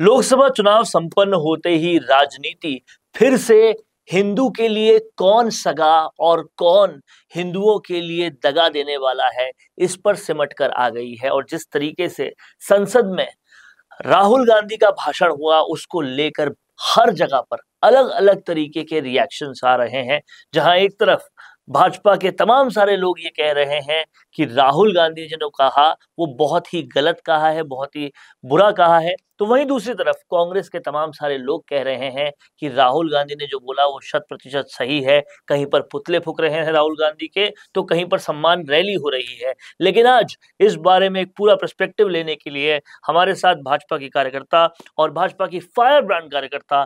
लोकसभा चुनाव संपन्न होते ही राजनीति फिर से हिंदू के लिए कौन सगा और कौन हिंदुओं के लिए दगा देने वाला है इस पर सिमट कर आ गई है और जिस तरीके से संसद में राहुल गांधी का भाषण हुआ उसको लेकर हर जगह पर अलग अलग तरीके के रिएक्शंस आ रहे हैं जहां एक तरफ भाजपा के तमाम सारे लोग ये कह रहे हैं कि राहुल गांधी जी ने कहा वो बहुत ही गलत कहा है बहुत ही बुरा कहा है तो वहीं दूसरी तरफ कांग्रेस के तमाम सारे लोग कह रहे हैं कि राहुल गांधी ने जो बोला वो शत प्रतिशत सही है कहीं पर पुतले फूक रहे हैं राहुल गांधी के तो कहीं पर सम्मान रैली हो रही है लेकिन आज इस बारे में एक पूरा परस्पेक्टिव लेने के लिए हमारे साथ भाजपा की कार्यकर्ता और भाजपा की फायर ब्रांड कार्यकर्ता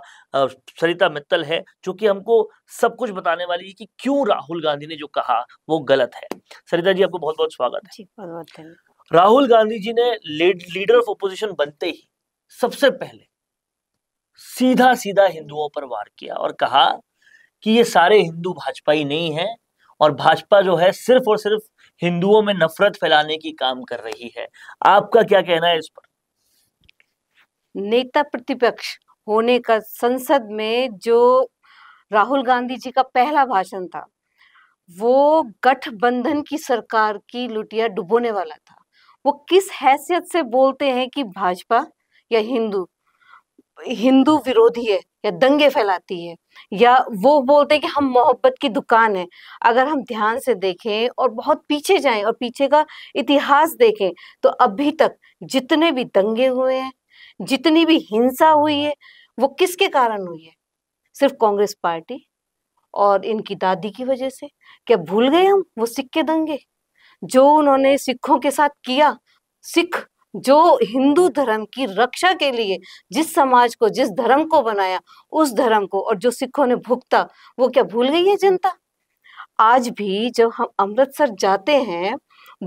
सरिता मित्तल है जो कि हमको सब कुछ बताने वाली है कि क्यों राहुल गांधी ने जो कहा वो गलत है सरिता जी आपको बहुत बहुत स्वागत है राहुल गांधी जी ने लीडर ऑफ अपोजिशन बनते ही सबसे पहले सीधा सीधा हिंदुओं पर वार किया और कहा कि ये सारे हिंदू भाजपा ही नहीं है और भाजपा जो है सिर्फ और सिर्फ हिंदुओं में नफरत फैलाने की काम कर रही है आपका क्या कहना है इस पर नेता प्रतिपक्ष होने का संसद में जो राहुल गांधी जी का पहला भाषण था वो गठबंधन की सरकार की लुटिया डुबोने वाला था वो किस हैसियत से बोलते हैं कि भाजपा या हिंदू हिंदू विरोधी है या दंगे फैलाती है या वो बोलते हैं कि हम मोहब्बत की दुकान है अगर हम ध्यान से देखें और बहुत पीछे जाएं और पीछे का इतिहास देखें तो अभी तक जितने भी दंगे हुए हैं जितनी भी हिंसा हुई है वो किसके कारण हुई है सिर्फ कांग्रेस पार्टी और इनकी दादी की वजह से क्या भूल गए हम वो सिख के दंगे जो उन्होंने सिखों के साथ किया सिख जो हिंदू धर्म की रक्षा के लिए जिस समाज को जिस धर्म को बनाया उस धर्म को और जो सिखों ने भुगता वो क्या भूल गई है जनता आज भी जब हम अमृतसर जाते हैं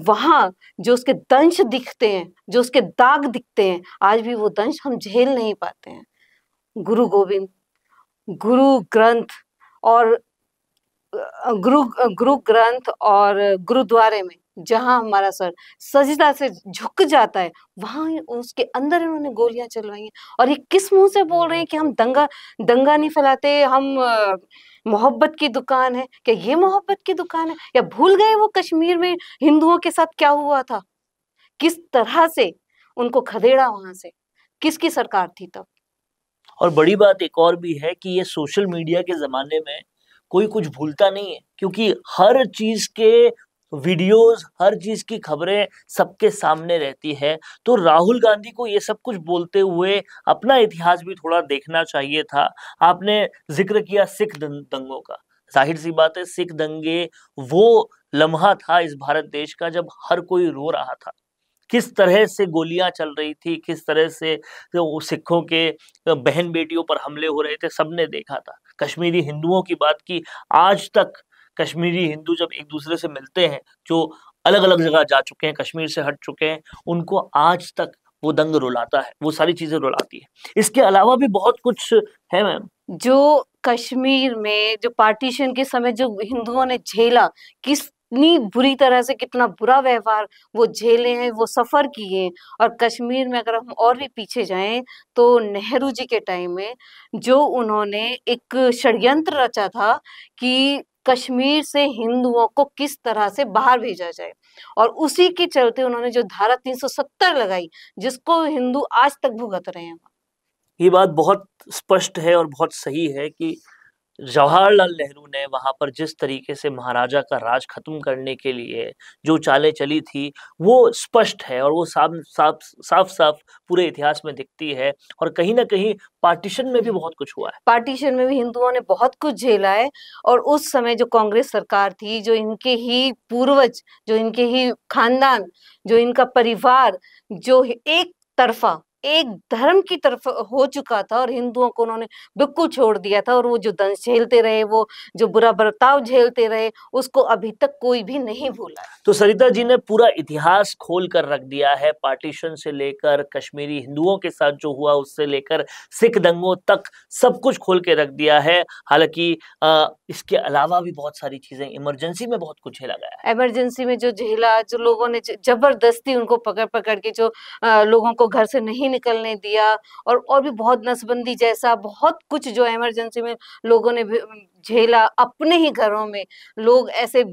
वहां जो उसके दंश दिखते हैं जो उसके दाग दिखते हैं आज भी वो दंश हम झेल नहीं पाते हैं गुरु गोविंद गुरु ग्रंथ और गुरु गुरु ग्रंथ और गुरुद्वारे में जहां हमारा सर सजदा से झुक जाता है वहां उसके अंदर इन्होंने गोलियां चलवाई हैं और ये किस मुंह से बोल रहे हैं कि हम दंगा दंगा नहीं फैलाते हम मोहब्बत की दुकान है क्या ये मोहब्बत की दुकान है या भूल गए वो कश्मीर में हिंदुओं के साथ क्या हुआ था किस तरह से उनको खदेड़ा वहां से किसकी सरकार थी तब और बड़ी बात एक और भी है कि ये सोशल मीडिया के जमाने में कोई कुछ भूलता नहीं है क्योंकि हर चीज के वीडियोस हर चीज की खबरें सबके सामने रहती है तो राहुल गांधी को ये सब कुछ बोलते हुए अपना इतिहास भी थोड़ा देखना चाहिए था आपने जिक्र किया सिख दंगों का जाहिर सी बात है सिख दंगे वो लम्हा था इस भारत देश का जब हर कोई रो रहा था किस तरह से गोलियां चल रही थी किस तरह से वो सिखों के बहन बेटियों पर हमले हो रहे थे सबने देखा था कश्मीरी हिंदुओं की बात की आज तक कश्मीरी हिंदू जब एक दूसरे से मिलते हैं जो अलग अलग जगह जा चुके हैं कश्मीर से हट चुके हैं उनको आज तक वो दंग रुलाता है वो सारी चीजें रुलाती है इसके अलावा भी बहुत कुछ है मैम जो कश्मीर में जो पार्टीशन के समय जो हिंदुओं ने झेला किस कितनी बुरी तरह से कितना बुरा व्यवहार वो झेले हैं वो सफर किए हैं और कश्मीर में अगर हम और भी पीछे जाएं तो नेहरू जी के टाइम में जो उन्होंने एक षड्यंत्र रचा था कि कश्मीर से हिंदुओं को किस तरह से बाहर भेजा जाए और उसी के चलते उन्होंने जो धारा 370 लगाई जिसको हिंदू आज तक भुगत रहे हैं ये बात बहुत स्पष्ट है और बहुत सही है कि जवाहरलाल नेहरू ने वहाँ पर जिस तरीके से महाराजा का राज खत्म करने के लिए जो चालें चली थी वो स्पष्ट है और वो साफ साफ साफ साफ पूरे इतिहास में दिखती है और कहीं ना कहीं पार्टीशन में भी बहुत कुछ हुआ है पार्टीशन में भी हिंदुओं ने बहुत कुछ झेला है और उस समय जो कांग्रेस सरकार थी जो इनके ही पूर्वज जो इनके ही खानदान जो इनका परिवार जो एक तरफा एक धर्म की तरफ हो चुका था और हिंदुओं को उन्होंने बिल्कुल छोड़ दिया था और वो जो दंश झेलते रहे वो जो बुरा बर्ताव झेलते रहे उसको अभी तक कोई भी नहीं भूला तो सरिता जी ने पूरा इतिहास खोल कर रख दिया है पार्टीशन से लेकर कश्मीरी हिंदुओं के साथ जो हुआ उससे लेकर सिख दंगों तक सब कुछ खोल के रख दिया है हालांकि इसके अलावा भी बहुत सारी चीजें इमरजेंसी में बहुत कुछ झेला गया इमरजेंसी में जो झेला जो लोगों ने जबरदस्ती उनको पकड़ पकड़ के जो लोगों को घर से नहीं नहीं निकलने दिया और और भी बहुत नसबंदी जैसा बहुत कुछ जो इमरजेंसी में लोगों ने झेला अपने ही घरों में लोग ऐसे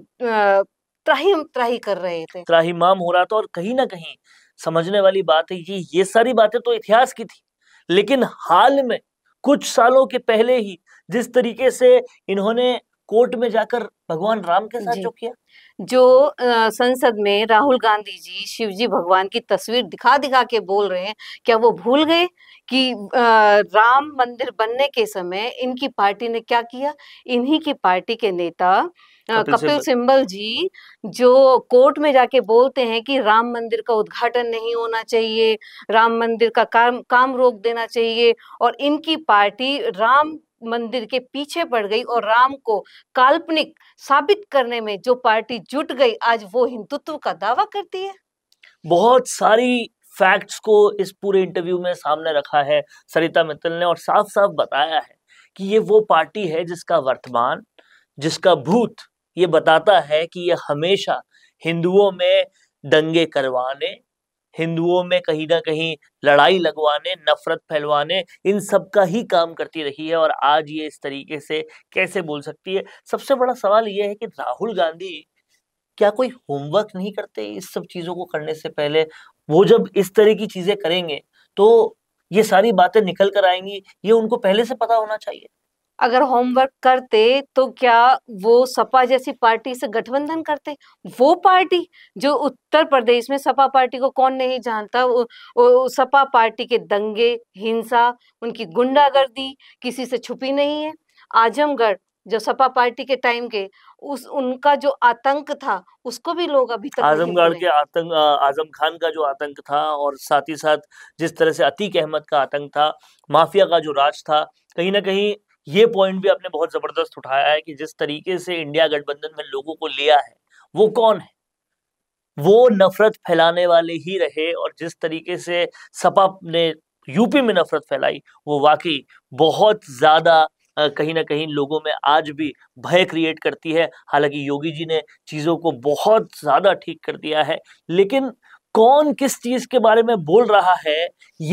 त्राही त्राही कर रहे थे त्राही माम हो रहा था और कहीं ना कहीं समझने वाली बात है ये ये सारी बातें तो इतिहास की थी लेकिन हाल में कुछ सालों के पहले ही जिस तरीके से इन्होंने कोर्ट में जाकर भगवान राम के साथ जो किया जो संसद में राहुल गांधी जी शिव जी भगवान की तस्वीर दिखा दिखा के बोल रहे हैं क्या वो भूल गए कि राम मंदिर बनने के समय इनकी पार्टी ने क्या किया इन्हीं की पार्टी के नेता कपिल सिंबल जी जो कोर्ट में जाके बोलते हैं कि राम मंदिर का उद्घाटन नहीं होना चाहिए राम मंदिर का काम काम रोक देना चाहिए और इनकी पार्टी राम मंदिर के पीछे पड़ गई और राम को काल्पनिक साबित करने में जो पार्टी जुट गई आज वो हिंदुत्व का दावा करती है बहुत सारी फैक्ट्स को इस पूरे इंटरव्यू में सामने रखा है सरिता मित्तल ने और साफ साफ बताया है कि ये वो पार्टी है जिसका वर्तमान जिसका भूत ये बताता है कि ये हमेशा हिंदुओं में दंगे करवाने हिंदुओं में कहीं ना कहीं लड़ाई लगवाने नफरत फैलवाने इन सब का ही काम करती रही है और आज ये इस तरीके से कैसे बोल सकती है सबसे बड़ा सवाल ये है कि राहुल गांधी क्या कोई होमवर्क नहीं करते इस सब चीज़ों को करने से पहले वो जब इस तरह की चीज़ें करेंगे तो ये सारी बातें निकल कर आएंगी ये उनको पहले से पता होना चाहिए अगर होमवर्क करते तो क्या वो सपा जैसी पार्टी से गठबंधन करते वो पार्टी जो उत्तर प्रदेश में सपा पार्टी को कौन नहीं जानता वो, वो सपा पार्टी के दंगे हिंसा उनकी गुंडागर्दी किसी से छुपी नहीं है आजमगढ़ जो सपा पार्टी के टाइम के उस उनका जो आतंक था उसको भी लोग अभी तक आजमगढ़ के आतंक आजम खान का जो आतंक था और साथ ही साथ जिस तरह से अतीक अहमद का आतंक था माफिया का जो राज था कहीं ना कहीं ये पॉइंट भी आपने बहुत जबरदस्त उठाया है कि जिस तरीके से इंडिया गठबंधन में लोगों को लिया है वो कौन है वो नफरत फैलाने वाले ही रहे और जिस तरीके से सपा ने यूपी में नफरत फैलाई वो वाकई बहुत ज्यादा कहीं ना कहीं लोगों में आज भी भय क्रिएट करती है हालांकि योगी जी ने चीज़ों को बहुत ज़्यादा ठीक कर दिया है लेकिन कौन किस चीज के बारे में बोल रहा है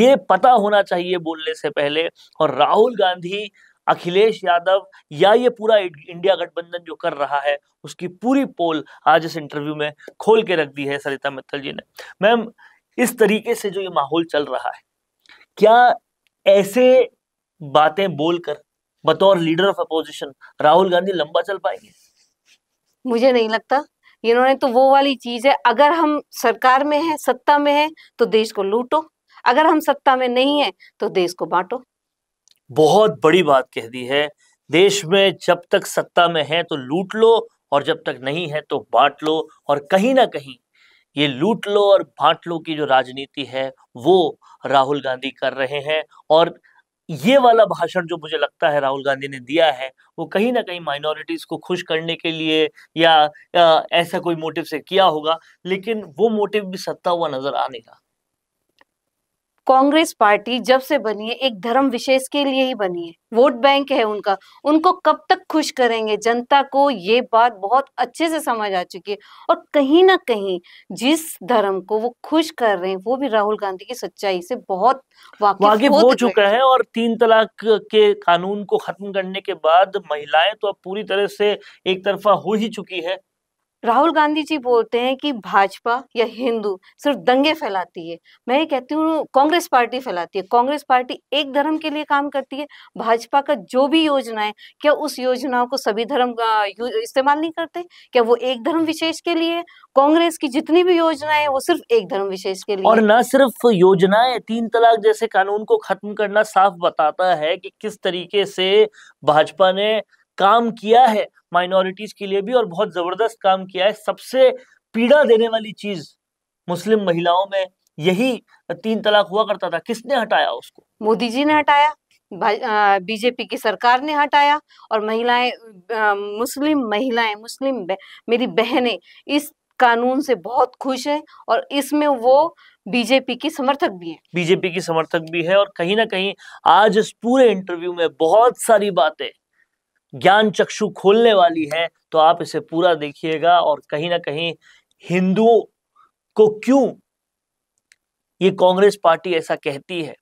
ये पता होना चाहिए बोलने से पहले और राहुल गांधी अखिलेश यादव या ये पूरा इंडिया गठबंधन जो कर रहा है उसकी पूरी पोल आज इस इंटरव्यू में खोल के रख दी है सरिता मित्तल जी ने मैम इस तरीके से जो ये माहौल चल रहा है क्या ऐसे बातें बोलकर बतौर leader of opposition Rahul Gandhi लंबा चल पाएंगे मुझे नहीं लगता इन्होंने तो वो वाली चीज है अगर हम सरकार में है सत्ता में है तो देश को लूटो अगर हम सत्ता में नहीं है तो देश को बांटो बहुत बड़ी बात कह दी है देश में जब तक सत्ता में है तो लूट लो और जब तक नहीं है तो बांट लो और कहीं ना कहीं ये लूट लो और बांट लो की जो राजनीति है वो राहुल गांधी कर रहे हैं और ये वाला भाषण जो मुझे लगता है राहुल गांधी ने दिया है वो कहीं ना कहीं माइनॉरिटीज को खुश करने के लिए या, या ऐसा कोई मोटिव से किया होगा लेकिन वो मोटिव भी सत्ता हुआ नजर आने का कांग्रेस पार्टी जब से बनी है एक धर्म विशेष के लिए ही बनी है वोट बैंक है उनका उनको कब तक खुश करेंगे जनता को ये बात बहुत अच्छे से समझ आ चुकी है और कहीं ना कहीं जिस धर्म को वो खुश कर रहे हैं वो भी राहुल गांधी की सच्चाई से बहुत वाकिफ हो चुका है और तीन तलाक के कानून को खत्म करने के बाद महिलाएं तो अब पूरी तरह से एक तरफा हो ही चुकी है राहुल गांधी जी बोलते हैं कि भाजपा या हिंदू सिर्फ दंगे फैलाती है मैं ये कहती हूँ कांग्रेस पार्टी फैलाती है कांग्रेस पार्टी एक धर्म के लिए काम करती है भाजपा का जो भी योजना है क्या उस योजनाओं को सभी धर्म का इस्तेमाल नहीं करते क्या वो एक धर्म विशेष के लिए कांग्रेस की जितनी भी योजना है वो सिर्फ एक धर्म विशेष के लिए और न सिर्फ योजनाएं तीन तलाक जैसे कानून को खत्म करना साफ बताता है कि किस तरीके से भाजपा ने काम किया है माइनॉरिटीज के लिए भी और बहुत जबरदस्त काम किया है सबसे पीड़ा देने वाली चीज मुस्लिम महिलाओं में यही तीन तलाक हुआ करता था किसने हटाया उसको मोदी जी ने हटाया बीजेपी की सरकार ने हटाया और महिलाएं मुस्लिम महिलाएं मुस्लिम मेरी बहनें इस कानून से बहुत खुश हैं और इसमें वो बीजेपी की समर्थक भी है बीजेपी की समर्थक भी है और कहीं ना कहीं आज इस पूरे इंटरव्यू में बहुत सारी बातें ज्ञान चक्षु खोलने वाली है तो आप इसे पूरा देखिएगा और कहीं ना कहीं हिंदुओं को क्यों ये कांग्रेस पार्टी ऐसा कहती है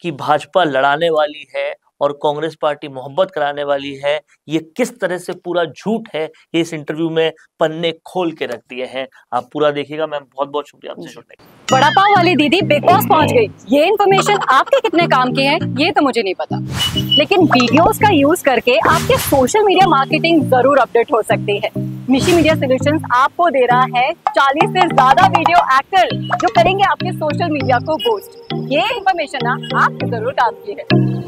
कि भाजपा लड़ाने वाली है और कांग्रेस पार्टी मोहब्बत कराने वाली है ये किस तरह से पूरा झूठ है ये इस इंटरव्यू में पन्ने खोल के रख दिए हैं आप पूरा देखिएगा मैम बहुत बहुत शुक्रिया आपसे जुड़ने बड़ा पाव वाली दीदी बिग बॉस पहुंच गई ये इन्फॉर्मेशन आपके कितने काम की है ये तो मुझे नहीं पता लेकिन वीडियोस का यूज करके आपके सोशल मीडिया मार्केटिंग जरूर अपडेट हो सकती है मिशी मीडिया सोल्यूशन आपको दे रहा है चालीस से ज्यादा वीडियो एक्टर जो करेंगे आपके सोशल मीडिया को बूस्ट ये इन्फॉर्मेशन ना आप जरूर काम की है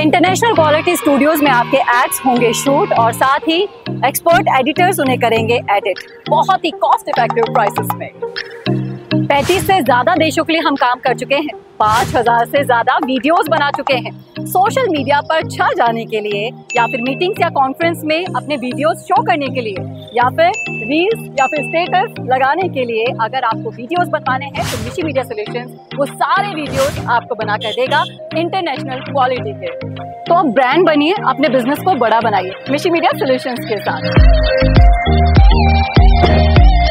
इंटरनेशनल क्वालिटी स्टूडियोज में आपके एड्स होंगे शूट और साथ ही एक्सपर्ट एडिटर्स उन्हें करेंगे एडिट बहुत ही कॉस्ट इफेक्टिव प्राइसेस में पैंतीस से ज्यादा देशों के लिए हम काम कर चुके हैं पाँच हजार से ज्यादा वीडियोस बना चुके हैं सोशल मीडिया पर छा जाने के लिए या फिर मीटिंग्स या कॉन्फ्रेंस में अपने वीडियोस शो करने के लिए या फिर रील्स या फिर स्टेटस लगाने के लिए अगर आपको वीडियोस बनाने हैं तो मिशी मीडिया सोल्यूशन वो सारे वीडियोस आपको बना कर देगा इंटरनेशनल क्वालिटी के तो आप ब्रांड बनिए अपने बिजनेस को बड़ा बनाइए मिशी मीडिया सोल्यूशन के साथ